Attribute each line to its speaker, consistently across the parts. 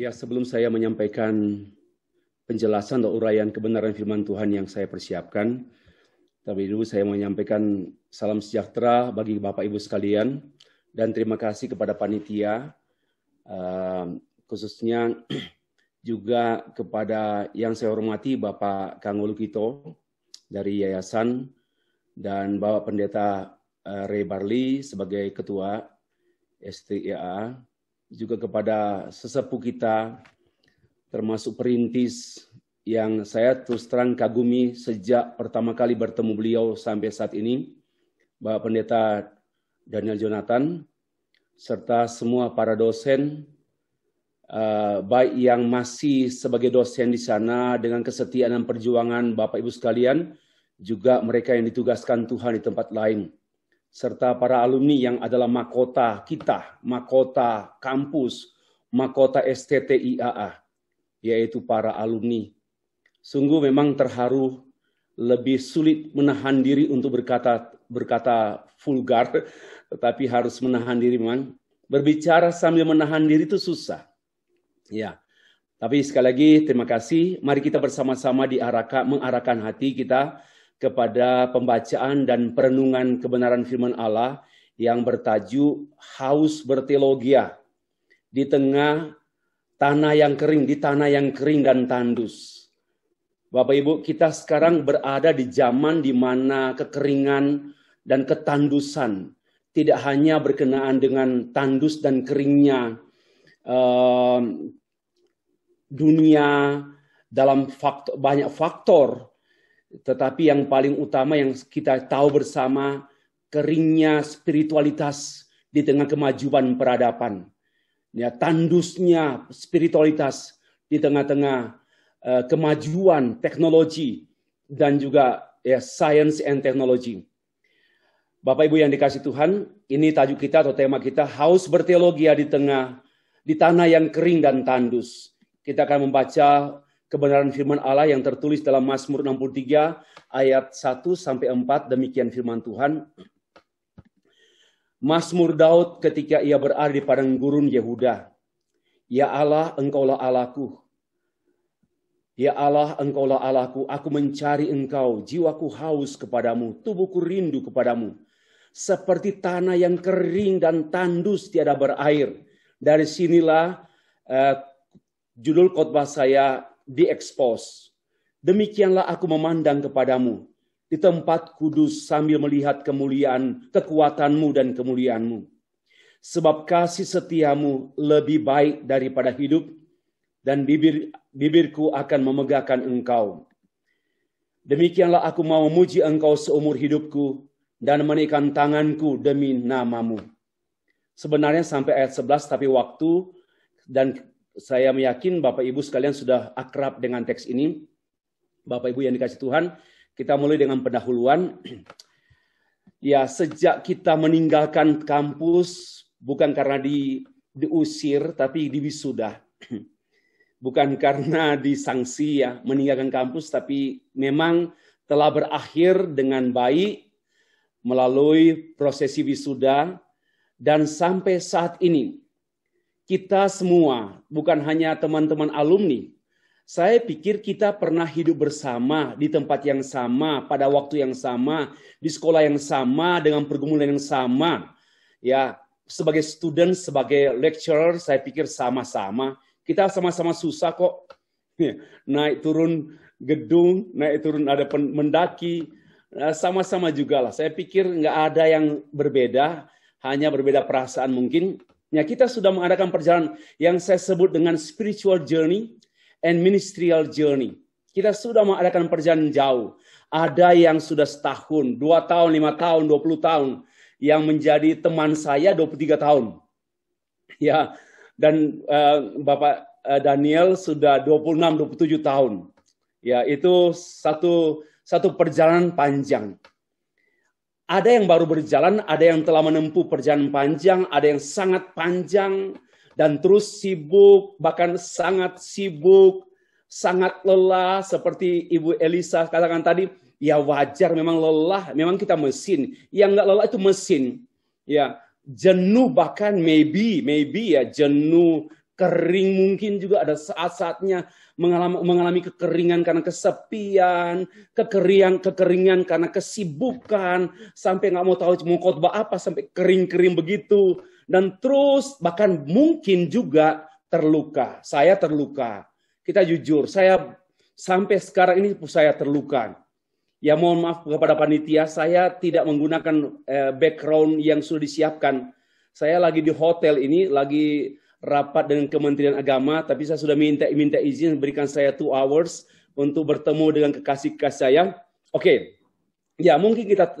Speaker 1: Ya, sebelum saya menyampaikan penjelasan atau uraian kebenaran firman Tuhan yang saya persiapkan, tapi dulu saya mau menyampaikan salam sejahtera bagi Bapak Ibu sekalian dan terima kasih kepada panitia eh, khususnya juga kepada yang saya hormati Bapak Kang Lukito dari yayasan dan Bapak Pendeta eh, Ray Barli sebagai ketua STIA juga kepada sesepuh kita, termasuk perintis yang saya terus terang kagumi sejak pertama kali bertemu beliau sampai saat ini, Bapak Pendeta Daniel Jonathan, serta semua para dosen, eh, baik yang masih sebagai dosen di sana dengan kesetiaan dan perjuangan Bapak Ibu sekalian, juga mereka yang ditugaskan Tuhan di tempat lain serta para alumni yang adalah makota kita, makota kampus, mahkota STTIAA, yaitu para alumni. Sungguh memang terharu lebih sulit menahan diri untuk berkata berkata vulgar, tetapi harus menahan diri memang. Berbicara sambil menahan diri itu susah. Ya. Tapi sekali lagi terima kasih. Mari kita bersama-sama diarahkan mengarahkan hati kita kepada pembacaan dan perenungan kebenaran firman Allah yang bertajuk Haus Berteologia di tengah tanah yang kering, di tanah yang kering dan tandus. Bapak Ibu, kita sekarang berada di zaman di mana kekeringan dan ketandusan tidak hanya berkenaan dengan tandus dan keringnya eh, dunia dalam faktor, banyak faktor, tetapi yang paling utama yang kita tahu bersama keringnya spiritualitas di tengah kemajuan peradaban. Ya, tandusnya spiritualitas di tengah-tengah uh, kemajuan teknologi dan juga ya science and technology. Bapak Ibu yang dikasih Tuhan, ini tajuk kita atau tema kita haus berteologia di tengah di tanah yang kering dan tandus. Kita akan membaca kebenaran firman Allah yang tertulis dalam Mazmur 63 ayat 1 sampai 4 demikian firman Tuhan. Mazmur Daud ketika ia berada di padang gurun Yehuda. Ya Allah, engkaulah Allahku. Ya Allah, engkaulah Allahku, aku mencari engkau, jiwaku haus kepadamu, tubuhku rindu kepadamu. Seperti tanah yang kering dan tandus tiada berair. Dari sinilah eh, judul khotbah saya diekspos. Demikianlah aku memandang kepadamu di tempat kudus sambil melihat kemuliaan, kekuatanmu dan kemuliaanmu. Sebab kasih setiamu lebih baik daripada hidup dan bibir bibirku akan memegahkan engkau. Demikianlah aku mau memuji engkau seumur hidupku dan menaikkan tanganku demi namamu. Sebenarnya sampai ayat 11 tapi waktu dan saya yakin Bapak Ibu sekalian sudah akrab dengan teks ini. Bapak Ibu yang dikasih Tuhan, kita mulai dengan pendahuluan. Ya, sejak kita meninggalkan kampus, bukan karena di, diusir, tapi diwisuda. Bukan karena disangsi ya, meninggalkan kampus, tapi memang telah berakhir dengan baik melalui prosesi wisuda dan sampai saat ini kita semua, bukan hanya teman-teman alumni, saya pikir kita pernah hidup bersama di tempat yang sama, pada waktu yang sama, di sekolah yang sama, dengan pergumulan yang sama. Ya, sebagai student, sebagai lecturer, saya pikir sama-sama. Kita sama-sama susah kok. Naik turun gedung, naik turun ada mendaki, nah, sama-sama juga lah. Saya pikir nggak ada yang berbeda, hanya berbeda perasaan mungkin. Ya, kita sudah mengadakan perjalanan yang saya sebut dengan spiritual journey and ministerial journey. Kita sudah mengadakan perjalanan jauh. Ada yang sudah setahun, dua tahun, lima tahun, dua puluh tahun. Yang menjadi teman saya dua puluh tiga tahun. Ya, dan uh, Bapak eh, Daniel sudah dua dua puluh enam, puluh tujuh tahun. Ya, itu satu satu perjalanan panjang. Ada yang baru berjalan, ada yang telah menempuh perjalanan panjang, ada yang sangat panjang dan terus sibuk, bahkan sangat sibuk, sangat lelah seperti Ibu Elisa katakan tadi, ya wajar memang lelah, memang kita mesin. Yang nggak lelah itu mesin. Ya, jenuh bahkan maybe, maybe ya jenuh kering mungkin juga ada saat-saatnya mengalami, mengalami kekeringan karena kesepian, kekeringan kekeringan karena kesibukan, sampai nggak mau tahu mau khotbah apa sampai kering-kering begitu dan terus bahkan mungkin juga terluka. Saya terluka. Kita jujur, saya sampai sekarang ini saya terluka. Ya mohon maaf kepada panitia, saya tidak menggunakan eh, background yang sudah disiapkan. Saya lagi di hotel ini, lagi rapat dengan Kementerian Agama, tapi saya sudah minta minta izin berikan saya two hours untuk bertemu dengan kekasih kekasih saya. Oke, okay. ya mungkin kita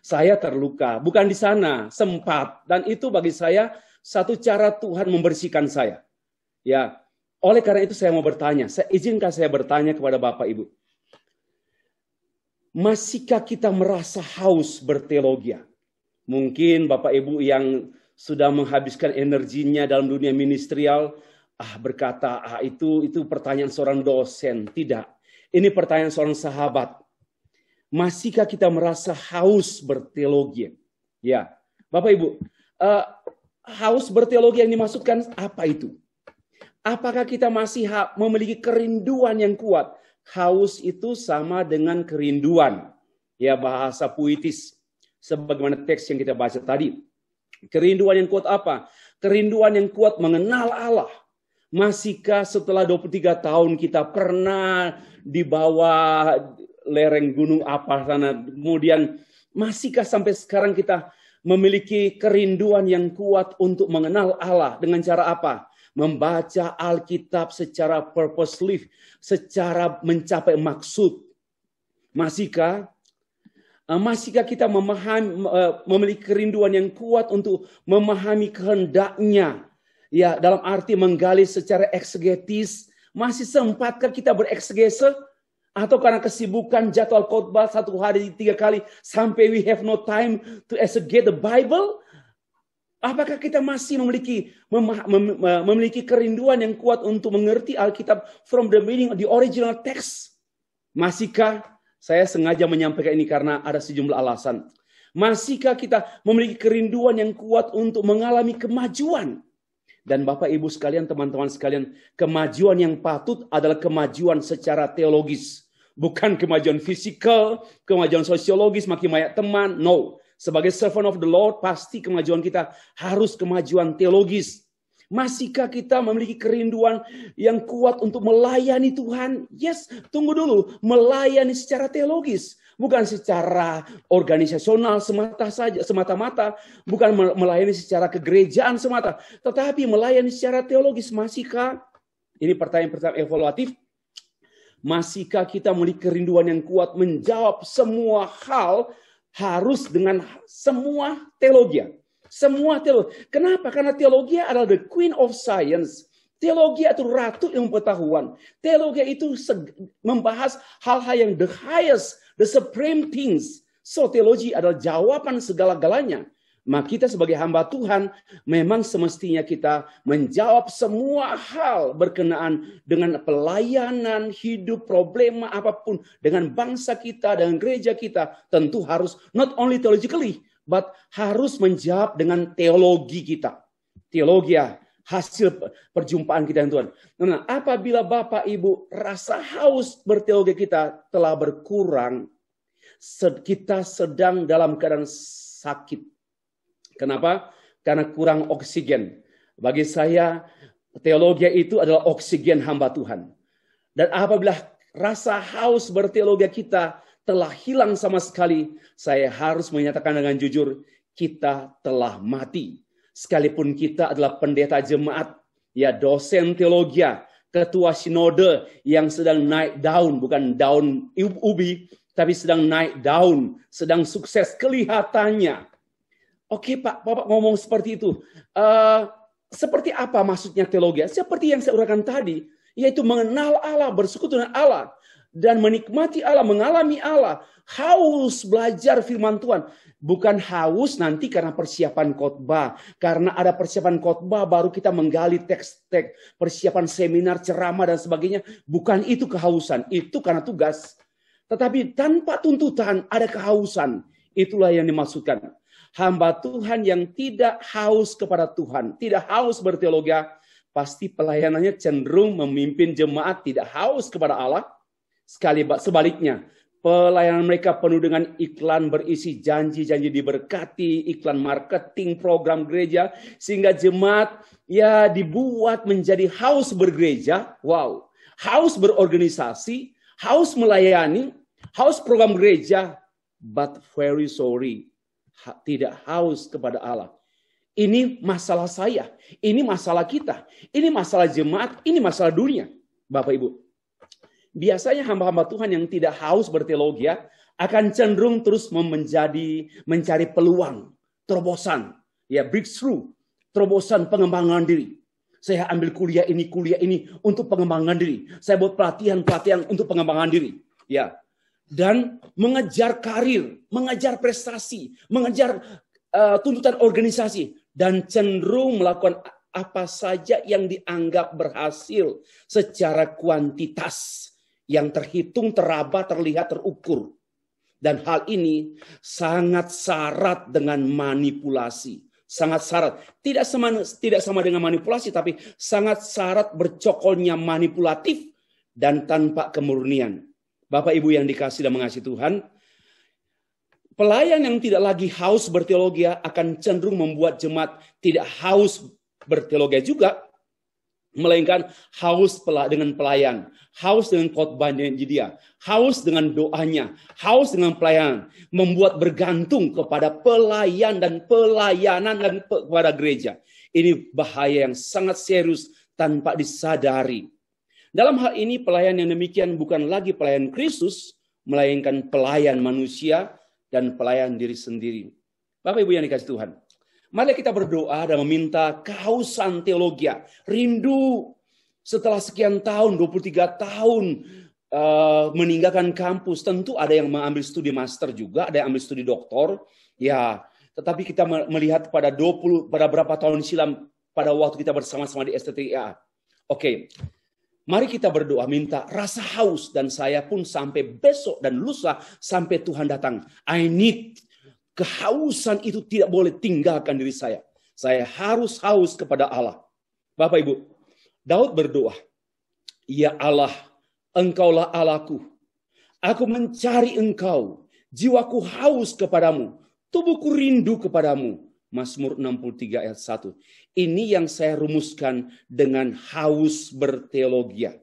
Speaker 1: saya terluka, bukan di sana, sempat dan itu bagi saya satu cara Tuhan membersihkan saya. Ya, oleh karena itu saya mau bertanya, saya izinkan saya bertanya kepada Bapak Ibu. Masihkah kita merasa haus berteologia? Mungkin Bapak Ibu yang sudah menghabiskan energinya dalam dunia ministerial, ah berkata, ah itu itu pertanyaan seorang dosen. Tidak. Ini pertanyaan seorang sahabat. Masihkah kita merasa haus berteologi? Ya. Bapak Ibu, uh, haus berteologi yang dimaksudkan apa itu? Apakah kita masih memiliki kerinduan yang kuat? Haus itu sama dengan kerinduan. Ya bahasa puitis. Sebagaimana teks yang kita baca tadi. Kerinduan yang kuat apa? Kerinduan yang kuat mengenal Allah. Masihkah setelah 23 tahun kita pernah di bawah lereng gunung apa sana? Kemudian masihkah sampai sekarang kita memiliki kerinduan yang kuat untuk mengenal Allah dengan cara apa? Membaca Alkitab secara purposely, secara mencapai maksud. Masihkah Ah, masihkah kita memahami, eh, memiliki kerinduan yang kuat untuk memahami kehendaknya? Ya, dalam arti menggali secara eksegetis. Masih sempatkah kita bereksegese? Atau karena kesibukan jadwal khotbah satu hari tiga kali sampai we have no time to exegete the Bible? Apakah kita masih memiliki eh, memiliki kerinduan yang kuat untuk mengerti Alkitab from the meaning of the original text? Masihkah saya sengaja menyampaikan ini karena ada sejumlah alasan. Masihkah kita memiliki kerinduan yang kuat untuk mengalami kemajuan? Dan Bapak Ibu sekalian, teman-teman sekalian, kemajuan yang patut adalah kemajuan secara teologis. Bukan kemajuan fisikal, kemajuan sosiologis, makin banyak teman. No. Sebagai servant of the Lord, pasti kemajuan kita harus kemajuan teologis. Masihkah kita memiliki kerinduan yang kuat untuk melayani Tuhan? Yes, tunggu dulu. Melayani secara teologis, bukan secara organisasional semata saja, semata-mata, bukan melayani secara kegerejaan semata, tetapi melayani secara teologis. Masihkah? Ini pertanyaan pertama evaluatif. Masihkah kita memiliki kerinduan yang kuat menjawab semua hal harus dengan semua teologi? Semua teologi. Kenapa? Karena teologi adalah the queen of science. Teologi itu ratu ilmu pengetahuan. Teologi itu membahas hal-hal yang the highest, the supreme things. So teologi adalah jawaban segala-galanya. Maka kita sebagai hamba Tuhan memang semestinya kita menjawab semua hal berkenaan dengan pelayanan, hidup, problema apapun dengan bangsa kita, dengan gereja kita. Tentu harus not only theologically, but harus menjawab dengan teologi kita. Teologi ya, hasil perjumpaan kita dengan Tuhan. Nah, nah, apabila Bapak Ibu rasa haus berteologi kita telah berkurang, kita sedang dalam keadaan sakit. Kenapa? Karena kurang oksigen. Bagi saya, teologi itu adalah oksigen hamba Tuhan. Dan apabila rasa haus berteologi kita telah hilang sama sekali, saya harus menyatakan dengan jujur, kita telah mati. Sekalipun kita adalah pendeta jemaat, ya dosen teologi, ya ketua sinode yang sedang naik daun, bukan daun ubi, tapi sedang naik daun, sedang sukses kelihatannya. Oke Pak, Bapak ngomong seperti itu. Uh, seperti apa maksudnya teologi? Seperti yang saya uraikan tadi, yaitu mengenal Allah, bersekutu dengan Allah dan menikmati Allah, mengalami Allah, haus belajar firman Tuhan. Bukan haus nanti karena persiapan khotbah, karena ada persiapan khotbah baru kita menggali teks-teks, persiapan seminar, ceramah dan sebagainya. Bukan itu kehausan, itu karena tugas. Tetapi tanpa tuntutan ada kehausan. Itulah yang dimaksudkan. Hamba Tuhan yang tidak haus kepada Tuhan, tidak haus berteologi, pasti pelayanannya cenderung memimpin jemaat tidak haus kepada Allah, Sekali sebaliknya, pelayanan mereka penuh dengan iklan berisi janji-janji diberkati, iklan marketing, program gereja, sehingga jemaat ya dibuat menjadi haus bergereja, wow, haus berorganisasi, haus melayani, haus program gereja, but very sorry, ha, tidak haus kepada Allah. Ini masalah saya, ini masalah kita, ini masalah jemaat, ini masalah dunia. Bapak Ibu, biasanya hamba-hamba Tuhan yang tidak haus berteologi ya, akan cenderung terus menjadi mencari peluang, terobosan, ya breakthrough, terobosan pengembangan diri. Saya ambil kuliah ini, kuliah ini untuk pengembangan diri. Saya buat pelatihan-pelatihan untuk pengembangan diri. Ya. Dan mengejar karir, mengejar prestasi, mengejar uh, tuntutan organisasi dan cenderung melakukan apa saja yang dianggap berhasil secara kuantitas yang terhitung, teraba, terlihat, terukur. Dan hal ini sangat syarat dengan manipulasi. Sangat syarat. Tidak sama, tidak sama dengan manipulasi, tapi sangat syarat bercokolnya manipulatif dan tanpa kemurnian. Bapak Ibu yang dikasih dan mengasihi Tuhan, pelayan yang tidak lagi haus berteologi akan cenderung membuat jemaat tidak haus berteologi juga melainkan haus dengan pelayan, haus dengan khotbahnya dia, haus dengan doanya, haus dengan pelayan, membuat bergantung kepada pelayan dan pelayanan dan kepada gereja. Ini bahaya yang sangat serius tanpa disadari. Dalam hal ini pelayan yang demikian bukan lagi pelayan Kristus, melainkan pelayan manusia dan pelayan diri sendiri. Bapak Ibu yang dikasih Tuhan, Mari kita berdoa dan meminta kausan teologi. Rindu setelah sekian tahun, 23 tahun eh, meninggalkan kampus. Tentu ada yang mengambil studi master juga, ada yang ambil studi doktor. Ya, tetapi kita melihat pada 20 pada berapa tahun silam pada waktu kita bersama-sama di STTA. Oke. Mari kita berdoa minta rasa haus dan saya pun sampai besok dan lusa sampai Tuhan datang. I need Kehausan itu tidak boleh tinggalkan diri saya. Saya harus haus kepada Allah. Bapak Ibu, Daud berdoa, "Ya Allah, Engkaulah Allahku. Aku mencari Engkau. Jiwaku haus kepadamu. Tubuhku rindu kepadamu." Masmur 63 ayat 1. Ini yang saya rumuskan dengan haus berteologia.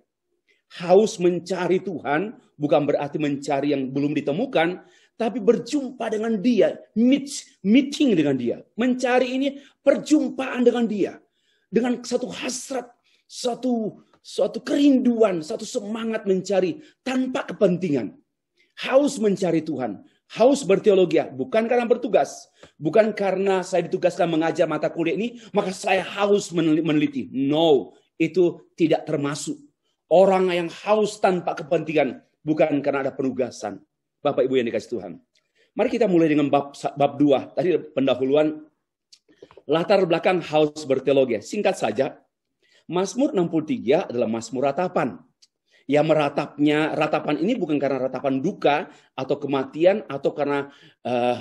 Speaker 1: Haus mencari Tuhan bukan berarti mencari yang belum ditemukan, tapi berjumpa dengan dia, meet, meeting dengan dia, mencari ini perjumpaan dengan dia, dengan satu hasrat, satu suatu kerinduan, satu semangat mencari tanpa kepentingan, haus mencari Tuhan, haus berteologi, ya. bukan karena bertugas, bukan karena saya ditugaskan mengajar mata kuliah ini, maka saya haus meneliti. No, itu tidak termasuk orang yang haus tanpa kepentingan, bukan karena ada penugasan. Bapak Ibu yang dikasih Tuhan. Mari kita mulai dengan bab bab dua. Tadi pendahuluan latar belakang haus berteologi. Singkat saja, Mazmur 63 adalah Mazmur ratapan. Ya meratapnya ratapan ini bukan karena ratapan duka atau kematian atau karena uh,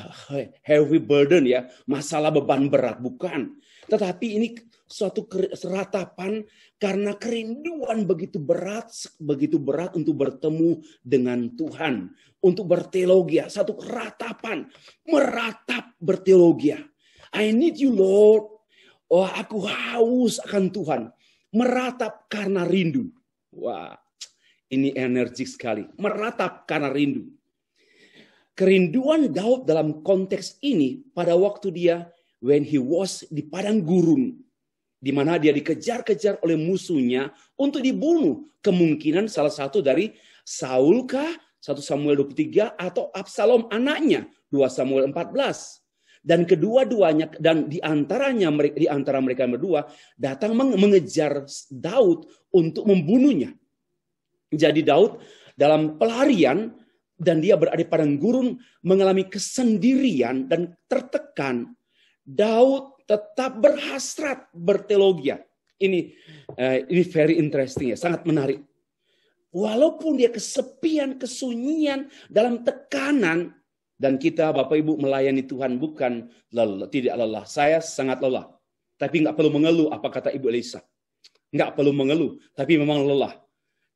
Speaker 1: heavy burden ya masalah beban berat bukan, tetapi ini suatu seratapan karena kerinduan begitu berat, begitu berat untuk bertemu dengan Tuhan, untuk berteologia, satu keratapan meratap berteologia. I need you Lord. Oh, aku haus akan Tuhan. Meratap karena rindu. Wah, ini energik sekali. Meratap karena rindu. Kerinduan Daud dalam konteks ini pada waktu dia when he was di padang gurun di mana dia dikejar-kejar oleh musuhnya untuk dibunuh. Kemungkinan salah satu dari Saul kah? 1 Samuel 23 atau Absalom anaknya 2 Samuel 14. Dan kedua-duanya dan di antaranya di antara mereka berdua datang mengejar Daud untuk membunuhnya. Jadi Daud dalam pelarian dan dia berada di padang gurun mengalami kesendirian dan tertekan. Daud tetap berhasrat berteologia. Ini uh, ini very interesting ya, sangat menarik. Walaupun dia kesepian, kesunyian dalam tekanan dan kita Bapak Ibu melayani Tuhan bukan lelah, tidak lelah. Saya sangat lelah. Tapi nggak perlu mengeluh apa kata Ibu Elisa. Nggak perlu mengeluh, tapi memang lelah.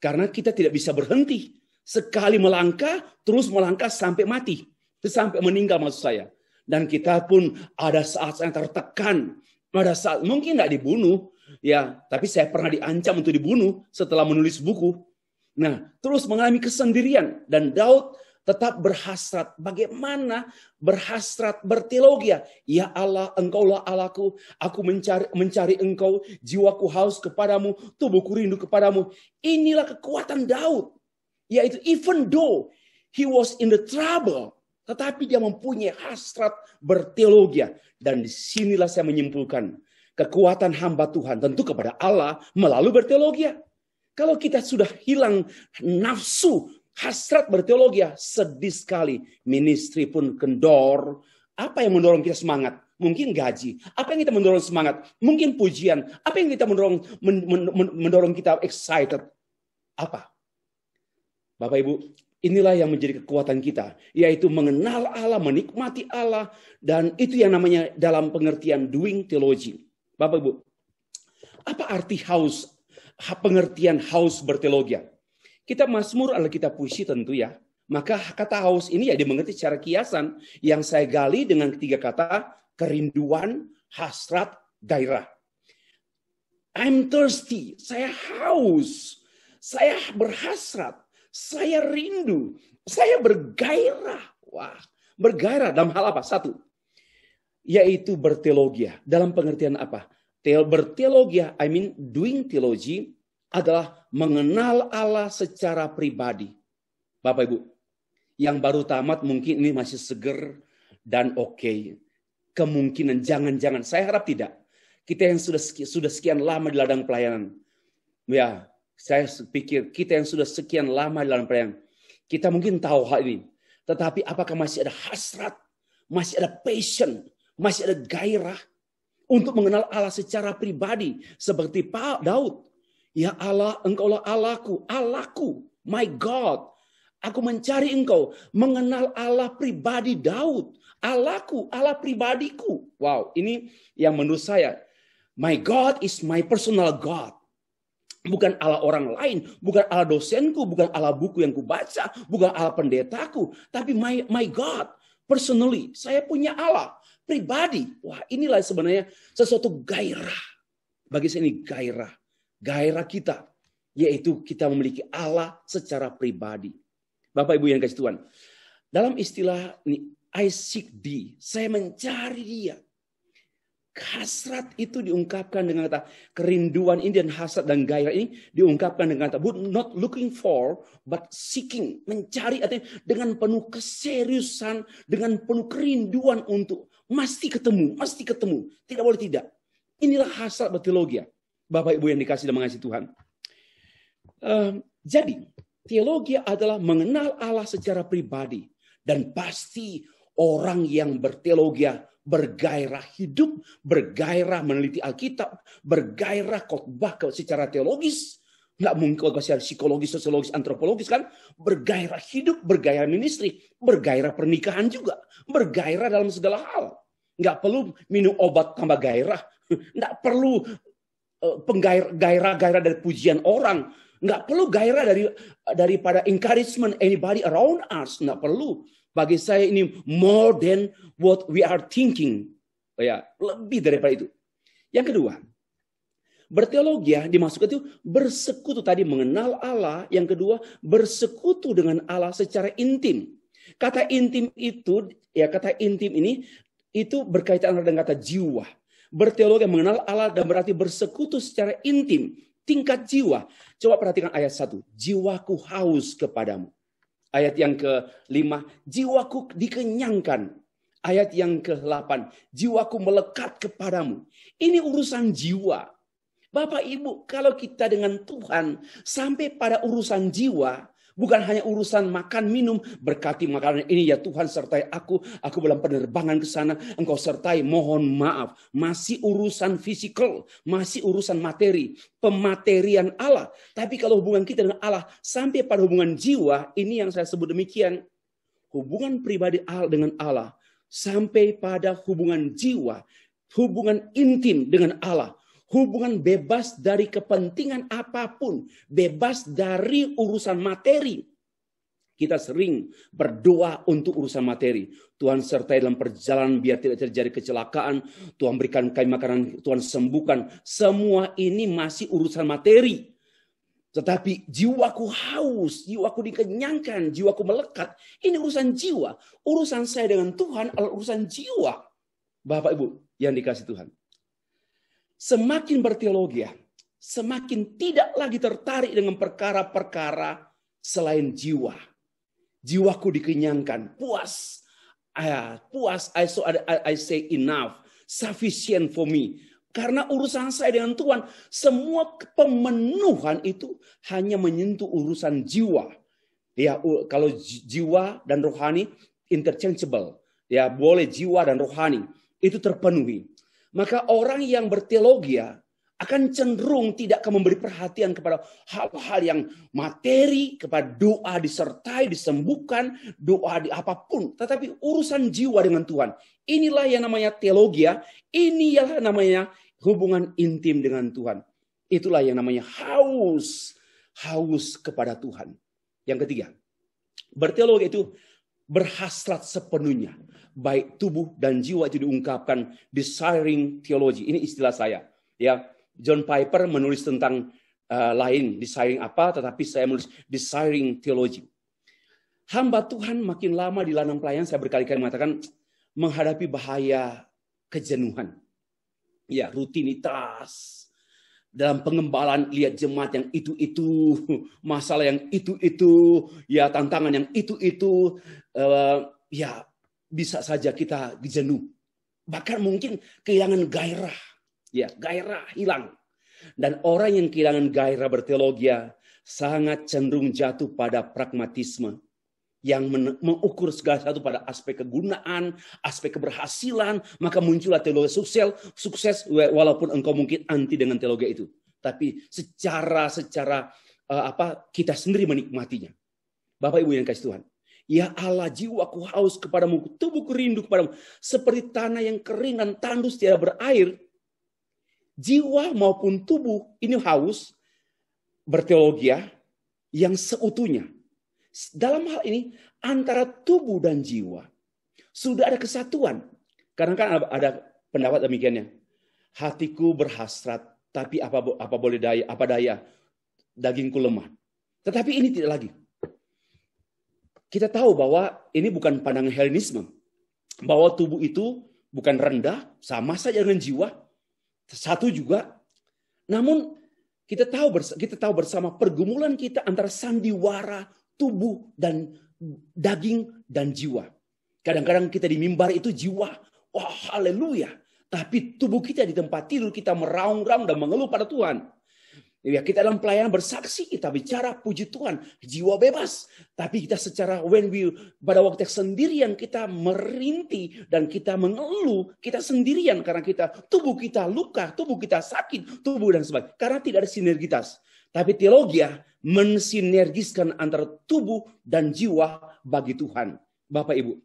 Speaker 1: Karena kita tidak bisa berhenti. Sekali melangkah, terus melangkah sampai mati. Sampai meninggal maksud saya. Dan kita pun ada saat yang tertekan. Pada saat mungkin tidak dibunuh, ya, tapi saya pernah diancam untuk dibunuh setelah menulis buku. Nah, terus mengalami kesendirian dan Daud tetap berhasrat. Bagaimana berhasrat, berteologia? Ya Allah, engkaulah Allahku. Aku mencari, mencari engkau, jiwaku haus kepadamu, tubuhku rindu kepadamu. Inilah kekuatan Daud. Yaitu even though he was in the trouble, tetapi dia mempunyai hasrat berteologi. Dan disinilah saya menyimpulkan kekuatan hamba Tuhan tentu kepada Allah melalui berteologi. Kalau kita sudah hilang nafsu, hasrat berteologi, sedih sekali. Ministri pun kendor. Apa yang mendorong kita semangat? Mungkin gaji. Apa yang kita mendorong semangat? Mungkin pujian. Apa yang kita mendorong mendorong kita excited? Apa? Bapak Ibu, inilah yang menjadi kekuatan kita, yaitu mengenal Allah, menikmati Allah, dan itu yang namanya dalam pengertian doing theology. Bapak Ibu, apa arti haus, pengertian haus berteologia? Kita Masmur adalah kita puisi tentu ya, maka kata haus ini ya dimengerti secara kiasan yang saya gali dengan ketiga kata kerinduan, hasrat, gairah. I'm thirsty, saya haus, saya berhasrat. Saya rindu, saya bergairah. Wah, bergairah dalam hal apa? Satu, yaitu berteologia. Dalam pengertian apa? Teo, berteologia, I mean doing theology adalah mengenal Allah secara pribadi. Bapak Ibu, yang baru tamat mungkin ini masih seger dan oke. Okay. Kemungkinan jangan-jangan saya harap tidak. Kita yang sudah sudah sekian lama di ladang pelayanan. Ya, saya pikir kita yang sudah sekian lama dalam pelayanan, kita mungkin tahu hal ini. Tetapi apakah masih ada hasrat, masih ada passion, masih ada gairah untuk mengenal Allah secara pribadi seperti Pak Daud. Ya Allah, engkaulah Allahku, Allahku, my God. Aku mencari engkau, mengenal Allah pribadi Daud. Allahku, Allah pribadiku. Wow, ini yang menurut saya. My God is my personal God bukan ala orang lain, bukan ala dosenku, bukan ala buku yang kubaca, bukan ala pendetaku, tapi my my God personally. Saya punya Allah pribadi. Wah, inilah sebenarnya sesuatu gairah. Bagi saya ini gairah. Gairah kita yaitu kita memiliki Allah secara pribadi. Bapak Ibu yang kasih Tuhan. Dalam istilah ini I seek thee, saya mencari dia. Hasrat itu diungkapkan dengan kata kerinduan ini dan hasrat dan gairah ini diungkapkan dengan kata but not looking for but seeking mencari artinya dengan penuh keseriusan dengan penuh kerinduan untuk mesti ketemu mesti ketemu tidak boleh tidak inilah hasrat teologia ya, Bapak Ibu yang dikasih dan mengasihi Tuhan uh, jadi teologi adalah mengenal Allah secara pribadi dan pasti orang yang berteologia bergairah hidup, bergairah meneliti Alkitab, bergairah khotbah secara teologis, nggak mungkin khotbah secara psikologis, sosiologis, antropologis kan, bergairah hidup, bergairah ministry, bergairah pernikahan juga, bergairah dalam segala hal. Nggak perlu minum obat tambah gairah, nggak perlu eh, penggairah-gairah dari pujian orang, nggak perlu gairah dari daripada encouragement anybody around us, nggak perlu bagi saya ini more than what we are thinking. Oh ya, lebih daripada itu. Yang kedua, berteologi ya, dimaksudkan itu bersekutu tadi mengenal Allah. Yang kedua, bersekutu dengan Allah secara intim. Kata intim itu, ya kata intim ini itu berkaitan dengan kata jiwa. Berteologi mengenal Allah dan berarti bersekutu secara intim, tingkat jiwa. Coba perhatikan ayat 1. Jiwaku haus kepadamu. Ayat yang ke-5, jiwaku dikenyangkan. Ayat yang ke-8, jiwaku melekat kepadamu. Ini urusan jiwa. Bapak Ibu, kalau kita dengan Tuhan sampai pada urusan jiwa, Bukan hanya urusan makan minum, berkati makanan ini ya Tuhan sertai aku, aku dalam penerbangan ke sana, engkau sertai, mohon maaf. Masih urusan fisikal, masih urusan materi, pematerian Allah. Tapi kalau hubungan kita dengan Allah sampai pada hubungan jiwa, ini yang saya sebut demikian. Hubungan pribadi Allah dengan Allah sampai pada hubungan jiwa, hubungan intim dengan Allah hubungan bebas dari kepentingan apapun, bebas dari urusan materi. Kita sering berdoa untuk urusan materi. Tuhan sertai dalam perjalanan biar tidak terjadi kecelakaan. Tuhan berikan kami makanan, Tuhan sembuhkan. Semua ini masih urusan materi. Tetapi jiwaku haus, jiwaku dikenyangkan, jiwaku melekat. Ini urusan jiwa. Urusan saya dengan Tuhan adalah urusan jiwa. Bapak Ibu yang dikasih Tuhan semakin berteologi, ya, semakin tidak lagi tertarik dengan perkara-perkara selain jiwa. Jiwaku dikenyangkan, puas. I, ah, puas, I, so, I, I say enough, sufficient for me. Karena urusan saya dengan Tuhan, semua pemenuhan itu hanya menyentuh urusan jiwa. Ya, kalau jiwa dan rohani interchangeable, ya boleh jiwa dan rohani itu terpenuhi. Maka orang yang berteologia akan cenderung tidak akan memberi perhatian kepada hal-hal yang materi, kepada doa disertai, disembuhkan, doa di apapun. Tetapi urusan jiwa dengan Tuhan. Inilah yang namanya teologia, inilah namanya hubungan intim dengan Tuhan. Itulah yang namanya haus, haus kepada Tuhan. Yang ketiga, berteologi itu berhasrat sepenuhnya baik tubuh dan jiwa jadi ungkapkan desiring theology ini istilah saya ya John Piper menulis tentang uh, lain desiring apa tetapi saya menulis desiring theology hamba Tuhan makin lama di ladang pelayan saya berkali-kali mengatakan menghadapi bahaya kejenuhan ya rutinitas dalam pengembalaan lihat jemaat yang itu-itu, masalah yang itu-itu, ya tantangan yang itu-itu, uh, eh, ya bisa saja kita jenuh. Bahkan mungkin kehilangan gairah, ya gairah hilang. Dan orang yang kehilangan gairah berteologia sangat cenderung jatuh pada pragmatisme yang mengukur segala sesuatu pada aspek kegunaan, aspek keberhasilan, maka muncullah teologi sukses, sukses walaupun engkau mungkin anti dengan teologi itu, tapi secara secara eh, apa kita sendiri menikmatinya. Bapak Ibu yang kasih Tuhan. Ya Allah, jiwaku haus kepadamu, tubuhku rindu kepadamu. Seperti tanah yang kering dan tandus tidak berair, jiwa maupun tubuh ini haus berteologia ya, yang seutuhnya dalam hal ini antara tubuh dan jiwa sudah ada kesatuan. Karena kan ada pendapat demikiannya. Hatiku berhasrat, tapi apa apa boleh daya, apa daya dagingku lemah. Tetapi ini tidak lagi. Kita tahu bahwa ini bukan pandangan Helenisme. Bahwa tubuh itu bukan rendah, sama saja dengan jiwa. Satu juga. Namun kita tahu kita tahu bersama pergumulan kita antara sandiwara tubuh dan daging dan jiwa. Kadang-kadang kita di mimbar itu jiwa, wah oh, haleluya. Tapi tubuh kita di tempat tidur kita meraung-raung dan mengeluh pada Tuhan. Ya, kita dalam pelayanan bersaksi, kita bicara puji Tuhan, jiwa bebas. Tapi kita secara when we pada waktu sendirian kita merintih dan kita mengeluh, kita sendirian karena kita tubuh kita luka, tubuh kita sakit, tubuh dan sebagainya. Karena tidak ada sinergitas. Tapi teologia ya, mensinergiskan antara tubuh dan jiwa bagi Tuhan. Bapak Ibu,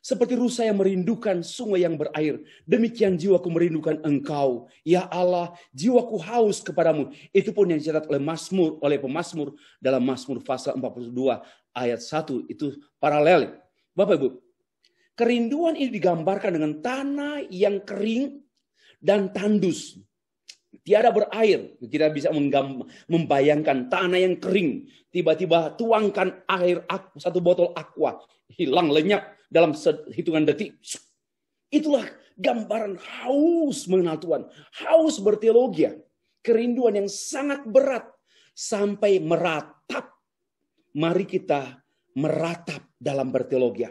Speaker 1: seperti rusa yang merindukan sungai yang berair, demikian jiwaku merindukan engkau. Ya Allah, jiwaku haus kepadamu. Itu pun yang dicatat oleh Masmur, oleh pemasmur dalam Masmur pasal 42 ayat 1 itu paralel. Bapak Ibu, kerinduan ini digambarkan dengan tanah yang kering dan tandus tiada berair. Kita bisa membayangkan tanah yang kering. Tiba-tiba tuangkan air satu botol aqua. Hilang lenyap dalam hitungan detik. Itulah gambaran haus mengenal Tuhan. Haus berteologi, Kerinduan yang sangat berat. Sampai meratap. Mari kita meratap dalam berteologi.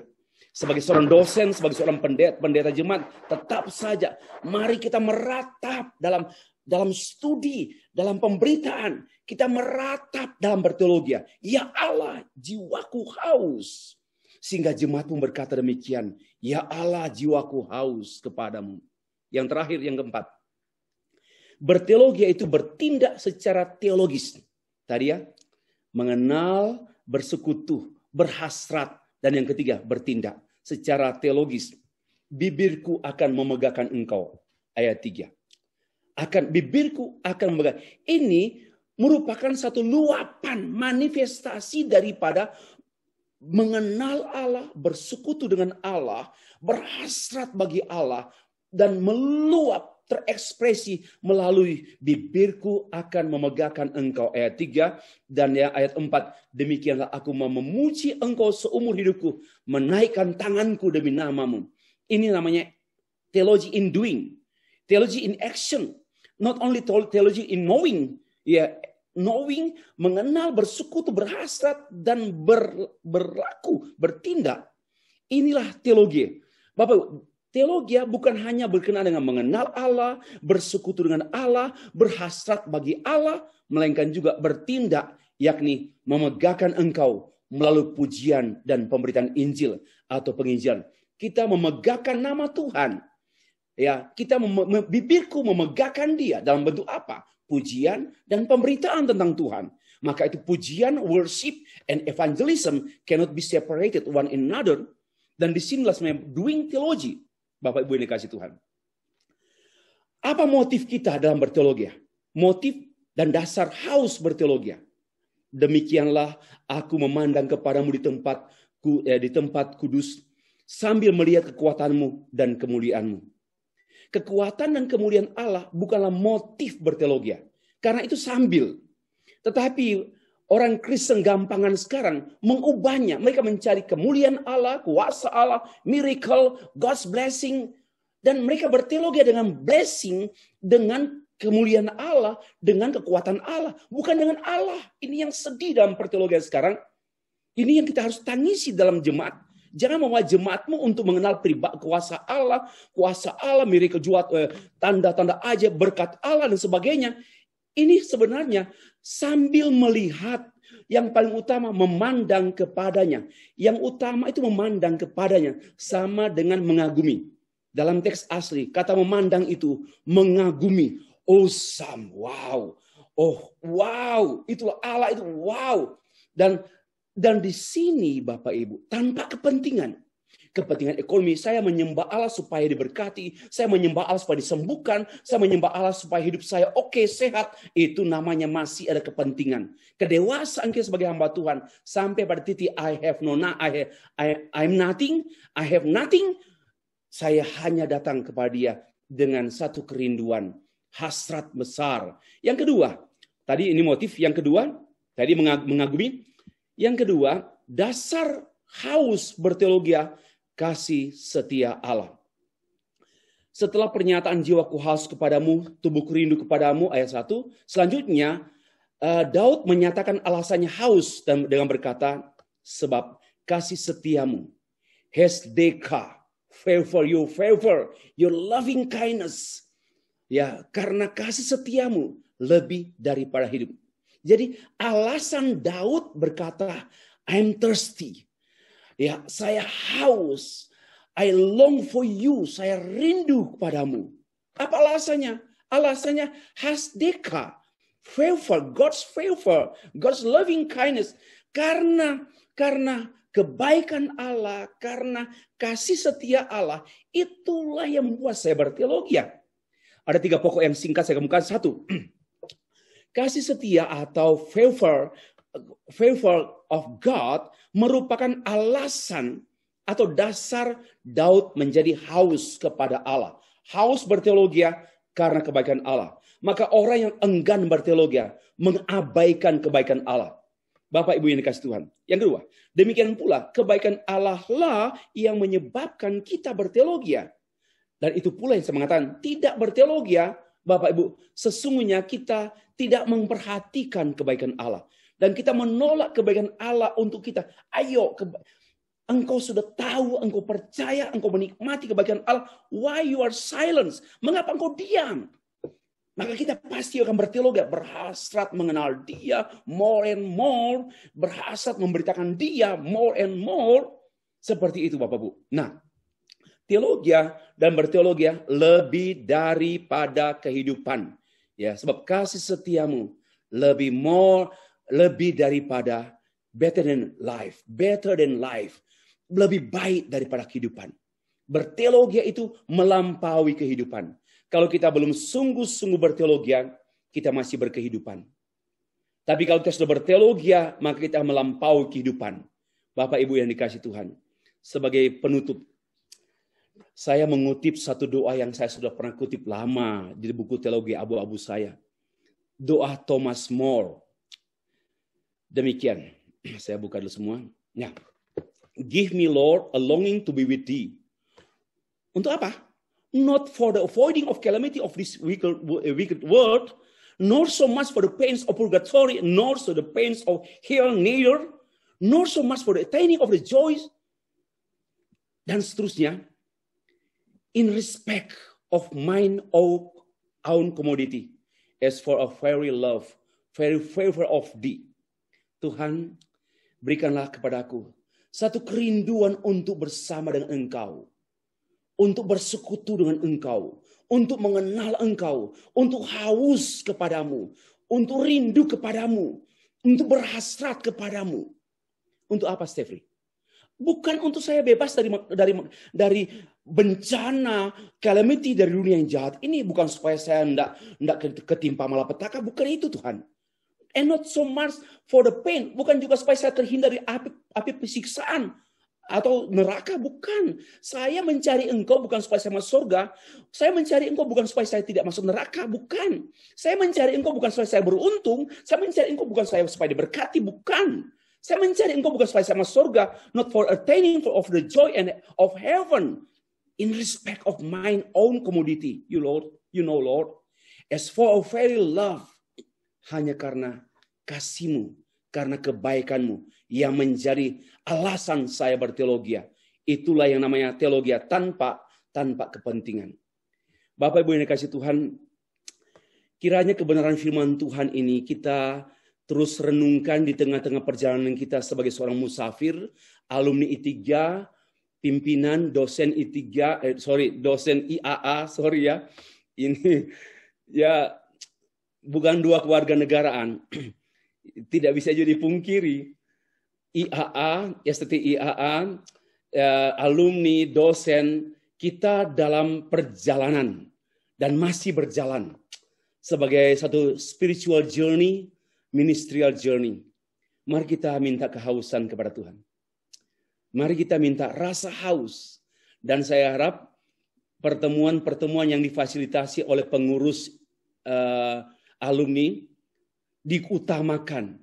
Speaker 1: Sebagai seorang dosen, sebagai seorang pendeta, pendeta jemaat, tetap saja mari kita meratap dalam dalam studi, dalam pemberitaan, kita meratap dalam berteologi. Ya Allah, jiwaku haus. Sehingga jemaat pun berkata demikian, Ya Allah, jiwaku haus kepadamu. Yang terakhir, yang keempat. Berteologi itu bertindak secara teologis. Tadi ya, mengenal, bersekutu, berhasrat. Dan yang ketiga, bertindak secara teologis. Bibirku akan memegahkan engkau. Ayat 3 akan bibirku akan memegang. Ini merupakan satu luapan manifestasi daripada mengenal Allah, bersekutu dengan Allah, berhasrat bagi Allah, dan meluap terekspresi melalui bibirku akan memegahkan engkau. Ayat 3 dan ya ayat 4. Demikianlah aku mau memuji engkau seumur hidupku. Menaikkan tanganku demi namamu. Ini namanya teologi in doing. Teologi in action. Not only theology in knowing, ya yeah, knowing, mengenal, bersekutu, berhasrat dan ber, berlaku, bertindak. Inilah teologi. Bapak, teologi ya, bukan hanya berkenaan dengan mengenal Allah, bersekutu dengan Allah, berhasrat bagi Allah, melainkan juga bertindak yakni memegahkan engkau melalui pujian dan pemberitaan Injil atau penginjilan. Kita memegahkan nama Tuhan ya kita mem bibirku memegahkan dia dalam bentuk apa pujian dan pemberitaan tentang Tuhan maka itu pujian worship and evangelism cannot be separated one another dan di disinilah sebenarnya doing theology Bapak Ibu yang dikasih Tuhan apa motif kita dalam berteologi motif dan dasar haus berteologi demikianlah aku memandang kepadamu di tempat ku eh, di tempat kudus sambil melihat kekuatanmu dan kemuliaanmu Kekuatan dan kemuliaan Allah bukanlah motif berteologia. Karena itu sambil. Tetapi orang Kristen gampangan sekarang mengubahnya. Mereka mencari kemuliaan Allah, kuasa Allah, miracle, God's blessing. Dan mereka berteologi dengan blessing, dengan kemuliaan Allah, dengan kekuatan Allah. Bukan dengan Allah. Ini yang sedih dalam perteologian sekarang. Ini yang kita harus tangisi dalam jemaat. Jangan membawa jemaatmu untuk mengenal pribak kuasa Allah, kuasa Allah, miracle kejuat eh, tanda-tanda aja, berkat Allah dan sebagainya. Ini sebenarnya sambil melihat yang paling utama memandang kepadanya. Yang utama itu memandang kepadanya sama dengan mengagumi. Dalam teks asli kata memandang itu mengagumi. Oh, awesome, wow. Oh, wow. Itulah Allah itu wow. Dan dan di sini Bapak Ibu, tanpa kepentingan. Kepentingan ekonomi, saya menyembah Allah supaya diberkati, saya menyembah Allah supaya disembuhkan, saya menyembah Allah supaya hidup saya oke, okay, sehat. Itu namanya masih ada kepentingan. Kedewasaan kita sebagai hamba Tuhan sampai pada titik I have no na I, have I I'm nothing, I have nothing. Saya hanya datang kepada Dia dengan satu kerinduan, hasrat besar. Yang kedua, tadi ini motif yang kedua, tadi mengagumi yang kedua, dasar haus berteologi ya, kasih setia Allah. Setelah pernyataan jiwaku haus kepadamu, tubuhku rindu kepadamu, ayat 1. Selanjutnya, eh, Daud menyatakan alasannya haus dengan berkata, sebab kasih setiamu, has deka, favor you, favor, your loving kindness. Ya, karena kasih setiamu lebih daripada hidup. Jadi alasan Daud berkata, I'm thirsty. Ya, saya haus. I long for you. Saya rindu kepadamu. Apa alasannya? Alasannya hasdeka. Favor, God's favor, God's loving kindness. Karena karena kebaikan Allah, karena kasih setia Allah, itulah yang membuat saya berteologi. Ada tiga pokok yang singkat saya kemukakan. Satu, kasih setia atau favor favor of God merupakan alasan atau dasar Daud menjadi haus kepada Allah. Haus berteologi ya, karena kebaikan Allah. Maka orang yang enggan berteologi ya, mengabaikan kebaikan Allah. Bapak Ibu yang dikasih Tuhan. Yang kedua, demikian pula kebaikan Allah lah yang menyebabkan kita berteologi. Ya. Dan itu pula yang saya mengatakan, tidak berteologi Bapak Ibu, sesungguhnya kita tidak memperhatikan kebaikan Allah dan kita menolak kebaikan Allah untuk kita. Ayo, engkau sudah tahu, engkau percaya, engkau menikmati kebaikan Allah. Why you are silence? Mengapa engkau diam? Maka kita pasti akan berteologi, berhasrat mengenal dia more and more, berhasrat memberitakan dia more and more. Seperti itu Bapak Ibu. Nah, teologi ya, dan berteologi ya, lebih daripada kehidupan. Ya, sebab kasih setiamu lebih more lebih daripada better than life, better than life, lebih baik daripada kehidupan. Berteologi itu melampaui kehidupan. Kalau kita belum sungguh-sungguh berteologi, ya, kita masih berkehidupan. Tapi kalau kita sudah berteologi, maka kita melampaui kehidupan. Bapak Ibu yang dikasih Tuhan. Sebagai penutup saya mengutip satu doa yang saya sudah pernah kutip lama di buku teologi abu-abu saya. Doa Thomas More. Demikian. Saya buka dulu semua. Ya. Give me Lord a longing to be with thee. Untuk apa? Not for the avoiding of calamity of this uh, wicked, world, nor so much for the pains of purgatory, nor so the pains of hell neither, nor so much for the attaining of the joys, dan seterusnya in respect of mine own commodity, as for a very love, very favor of thee. Tuhan, berikanlah kepadaku satu kerinduan untuk bersama dengan engkau. Untuk bersekutu dengan engkau. Untuk mengenal engkau. Untuk haus kepadamu. Untuk rindu kepadamu. Untuk berhasrat kepadamu. Untuk apa, Stefri? Bukan untuk saya bebas dari dari dari bencana, calamity dari dunia yang jahat ini bukan supaya saya tidak tidak ketimpa malapetaka, bukan itu Tuhan. And not so much for the pain, bukan juga supaya saya terhindar dari api, api pesiksaan atau neraka, bukan. Saya mencari engkau bukan supaya saya masuk surga, saya mencari engkau bukan supaya saya tidak masuk neraka, bukan. Saya mencari engkau bukan supaya saya beruntung, saya mencari engkau bukan supaya, supaya diberkati, bukan. Saya mencari engkau bukan supaya saya masuk surga, not for attaining of the joy and of heaven in respect of mine own commodity, you Lord, you know Lord, as for a very love, hanya karena kasihmu, karena kebaikanmu yang menjadi alasan saya berteologi. Itulah yang namanya teologi tanpa tanpa kepentingan. Bapak Ibu yang dikasih Tuhan, kiranya kebenaran firman Tuhan ini kita terus renungkan di tengah-tengah perjalanan kita sebagai seorang musafir, alumni I3, pimpinan dosen I3 eh, sorry dosen IAA sorry ya ini ya bukan dua keluarga negaraan tidak bisa jadi pungkiri IAA STT IAA eh, ya, alumni dosen kita dalam perjalanan dan masih berjalan sebagai satu spiritual journey ministerial journey mari kita minta kehausan kepada Tuhan Mari kita minta rasa haus. Dan saya harap pertemuan-pertemuan yang difasilitasi oleh pengurus uh, alumni diutamakan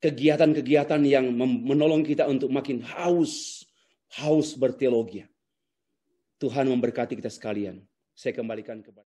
Speaker 1: kegiatan-kegiatan yang menolong kita untuk makin haus, haus berteologi. Tuhan memberkati kita sekalian. Saya kembalikan kepada